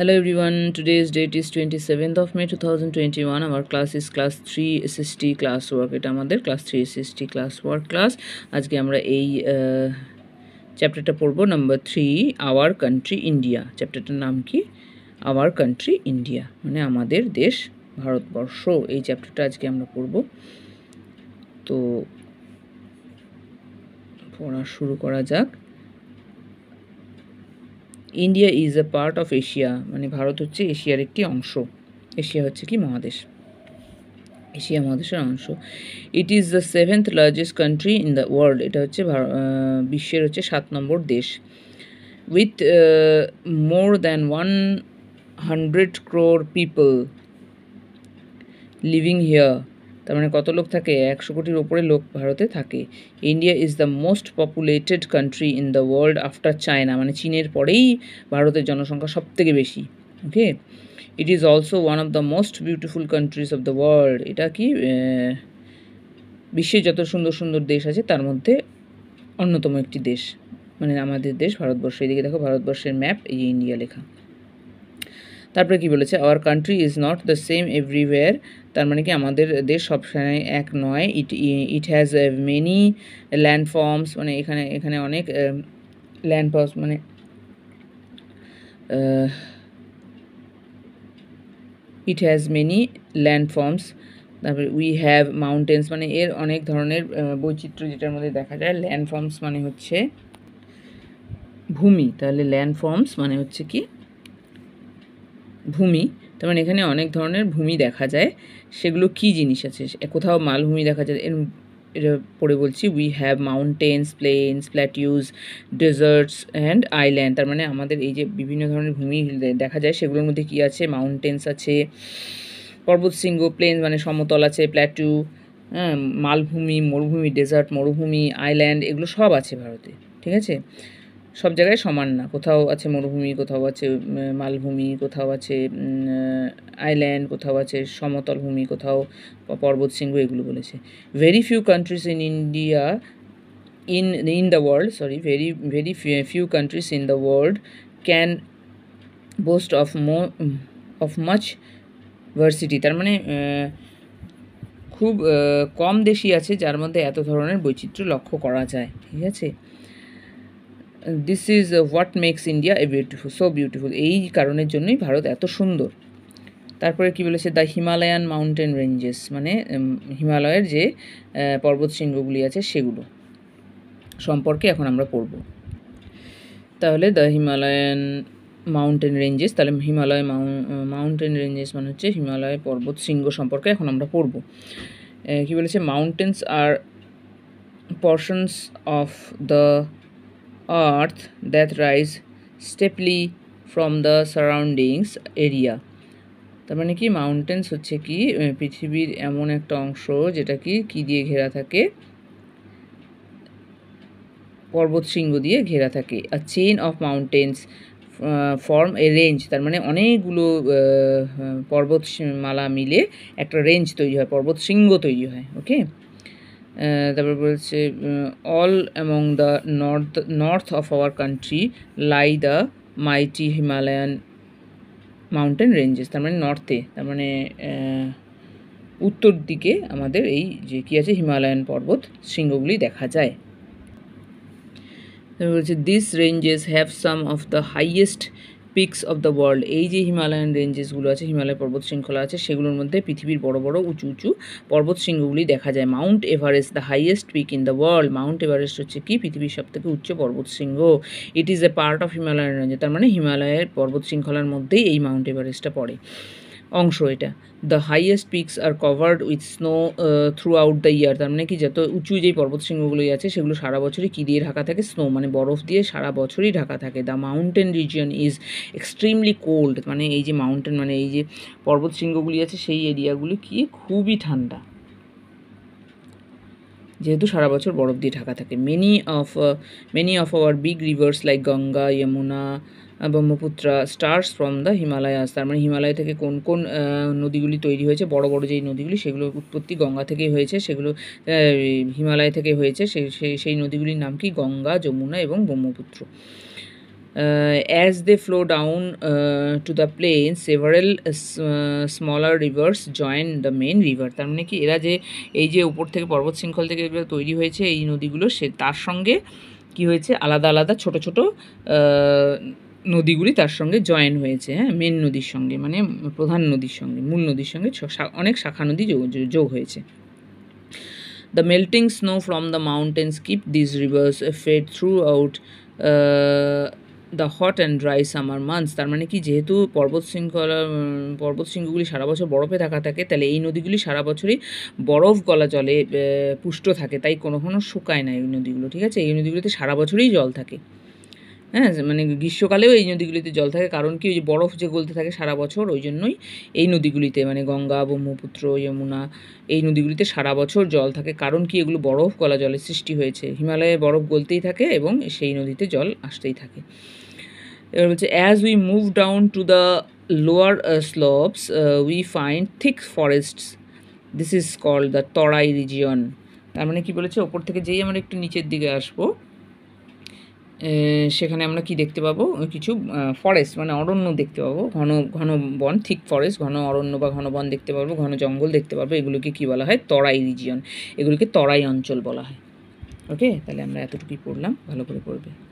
hello everyone today's date is 27th of may 2021 our class is class 3 sst class work এটা আমাদের class 3 sst class work class আজকে আমরা এই চ্যাপ্টারটা পড়ব নাম্বার 3 আওয়ার কান্ট্রি ইন্ডিয়া চ্যাপ্টারটার নাম কি আওয়ার কান্ট্রি ইন্ডিয়া মানে আমাদের দেশ ভারতবর্ষ এই চ্যাপ্টারটা আজকে আমরা পড়ব তো পড়া শুরু করা যাক India is a part of Asia মানে ভারত হচ্ছে এশিয়ার একটি অংশ এশিয়া হচ্ছে কি মহাদেশ এশিয়া মহাদেশের অংশ it is the seventh largest country in the world এটা হচ্ছে বিশ্বের হচ্ছে সাত নম্বর দেশ with more than one hundred crore people living here তার মানে কত লোক থাকে একশো কোটির ওপরে লোক ভারতে থাকে India is the most populated country in the world after China মানে চীনের পরেই ভারতের জনসংখ্যা সবথেকে বেশি okay it is also one of the most beautiful countries of the world এটা কি বিশ্বের যত সুন্দর সুন্দর দেশ আছে তার মধ্যে অন্যতম একটি দেশ মানে আমাদের দেশ ভারতবর্ষ এদিকে দেখো ভারতবর্ষের ম্যাপ এই ইন্ডিয়া লেখা তারপরে কি বলেছে our country is not the same everywhere তার মানে কি আমাদের দেশ সময় এক নয় ইট ইট হ্যাজ মেনি ল্যান্ডফর্মস মানে এখানে এখানে অনেক ল্যান্ডফর্মস uh, মানে ইট হ্যাজ মেনি ল্যান্ডফর্মস তারপরে উই হ্যাভ মাউন্টেন্স মানে এর অনেক ধরনের uh, বৈচিত্র্য যেটার মধ্যে দেখা যায় ল্যান্ডফর্মস মানে হচ্ছে ভূমি তাহলে ল্যান্ডফর্মস মানে হচ্ছে কি ভূমি তার মানে এখানে অনেক ধরনের ভূমি দেখা যায় সেগুলো কি জিনিস আছে কোথাও মালভূমি দেখা যায় এটা পড়ে বলছি we have mountains plains plateaus deserts and island তার মানে আমাদের এই যে বিভিন্ন ধরনের ভূমি দেখা যায় সেগুলোর মধ্যে কি আছে মাউন্টেন্স আছে পর্বতশৃঙ্গ প্লেন মানে সমতল আছে প্ল্যাটু মালভূমি মরুভূমি ডেজার্ট মরুভূমি আইল্যান্ড এগুলো সব আছে ভারতে ঠিক আছে সব জায়গায় সমান না কোথাও আছে মরুভূমি কোথাও আছে মালভূমি কোথাও আছে আইল্যান্ড কোথাও আছে সমতল ভূমি কোথাও পর্বত শৃঙ্গ এগুলো বলেছে very few countries in India in in the world sorry very very few countries in the world can boast of mo of much varsity তার মানে খুব কম দেশি আছে যার মধ্যে এত ধরনের বৈচিত্র্য লক্ষ্য করা যায় ঠিক আছে this is what makes India a beautiful so beautiful এই কারণের জন্যই ভারত এত সুন্দর তারপরে কি বলেছে দ্য হিমালয়ান মাউন্টেন রেঞ্জেস মানে হিমালয়ের যে পর্বত শৃঙ্গগুলি আছে সেগুলো সম্পর্কে এখন আমরা পড়ব তাহলে দ্য হিমালয়ান মাউন্টেন রেঞ্জেস তাহলে হিমালয় মাউন্টেন রেঞ্জেস মানে হচ্ছে হিমালয় পর্বত শৃঙ্গ সম্পর্কে এখন আমরা পড়ব কি বলেছে mountains are portions of the earth that rise steeply from the surroundings area তার মানে কি মাউন্টেন্স হচ্ছে কি পৃথিবীর এমন একটা অংশ যেটা কি কী দিয়ে ঘেরা থাকে পর্বত শৃঙ্গ দিয়ে ঘেরা থাকে আর chain of mountains form a range তার মানে অনেকগুলো পর্বতমালা মিলে একটা রেঞ্জ তৈরি হয় পর্বত শৃঙ্গ তৈরি হয় ওকে তারপর বলছে all among the north north of our country lie the mighty Himalayan mountain ranges তার মানে নর্থে তার মানে উত্তর দিকে আমাদের এই যে কী আছে হিমালয়ান পর্বত শৃঙ্গগুলি দেখা যায় তারপর বলছে this ranges have some of the highest peaks of the world এই যে হিমালয়ান রেঞ্জেসগুলো আছে হিমালয় পর্বত শৃঙ্খলা আছে সেগুলোর মধ্যে পৃথিবীর বড় বড় উঁচু উঁচু পর্বত শৃঙ্গগুলি দেখা যায় Mount Everest the highest peak in the world Mount Everest হচ্ছে কি পৃথিবীর সবথেকে উচ্চ পর্বত শৃঙ্গ it is a part of Himalayan range তার মানে হিমালয়ের পর্বত শৃঙ্খলার মধ্যেই এই মাউন্ট এভারেস্টটা পড়ে অংশ এটা the highest peaks are covered with snow throughout the year তার মানে কি যত উঁচু যেই শৃঙ্গগুলোই আছে সেগুলো সারা বছরই কী দিয়ে ঢাকা থাকে স্নো মানে বরফ দিয়ে সারা বছরই ঢাকা থাকে the mountain region is extremely cold মানে এই যে মাউন্টেন মানে এই যে পর্বতশৃঙ্গগুলি আছে সেই এরিয়াগুলি কি খুবই ঠান্ডা যেহেতু সারা বছর বরফ দিয়ে ঢাকা থাকে many of many of our big rivers like Ganga Yamuna Brahmaputra starts from the Himalayas তার মানে হিমালয় থেকে কোন কোন নদীগুলি তৈরি হয়েছে বড় বড় যেই নদীগুলি সেগুলোর উৎপত্তি গঙ্গা থেকেই হয়েছে সেগুলো হিমালয় থেকে হয়েছে সেই সেই নদীগুলির নাম কি গঙ্গা যমুনা এবং Brahmaputra as they flow down to the plain several smaller rivers join the main river তার মানে কি এরা যে এই যে উপর থেকে পর্বত শৃঙ্খল থেকে তৈরি হয়েছে এই নদীগুলো সে তার সঙ্গে কি হয়েছে আলাদা আলাদা ছোট ছোটো নদীগুলি তার সঙ্গে জয়েন হয়েছে হ্যাঁ মেন নদীর সঙ্গে মানে প্রধান নদীর সঙ্গে মূল নদীর সঙ্গে অনেক শাখা নদী যোগ হয়েছে the melting snow from the mountains keep this rivers fed throughout the hot and dry summer months তার মানে কি যেহেতু পর্বত শৃঙ্খলা পর্বত শৃঙ্গগুলি সারা বছর বরফে থাকা থাকে তাহলে এই নদীগুলি সারা বছরই বরফ গলা জলে পুষ্ট থাকে তাই কোনো কোনো শুকায় না এই নদীগুলো ঠিক আছে এই নদীগুলোতে সারা বছরই জল থাকে হ্যাঁ মানে গ্রীষ্মকালেও এই নদীগুলিতে জল থাকে কারণ কি ওই যে বরফ যে গলতে থাকে সারা বছর ওই জন্যই এই নদীগুলিতে মানে গঙ্গা ব্রহ্মপুত্র যমুনা এই নদীগুলিতে সারা বছর জল থাকে কারণ কি এগুলো বরফ গলা জলের সৃষ্টি হয়েছে হিমালয়ে বরফ গলতেই থাকে এবং সেই নদীতে জল আসতেই থাকে এবার বলছে as we move down to the lower slopes we find thick forests this is called the Terai region তার মানে কি বলেছে ওপর থেকে যেই আমরা একটু নিচের দিকে আসবো সেখানে আমরা কি দেখতে পাবো কিছু ফরেস্ট মানে অরণ্য দেখতে পাবো ঘন ঘন বন ঠিক ফরেস্ট ঘন অরণ্য বা ঘন বন দেখতে পাবো ঘন জঙ্গল দেখতে পাবো এগুলোকে কি বলা হয় তরাই রিজিয়ন এগুলোকে তরাই অঞ্চল বলা হয় ওকে তাহলে আমরা এতটুকুই পড়লাম ভালো করে পড়বে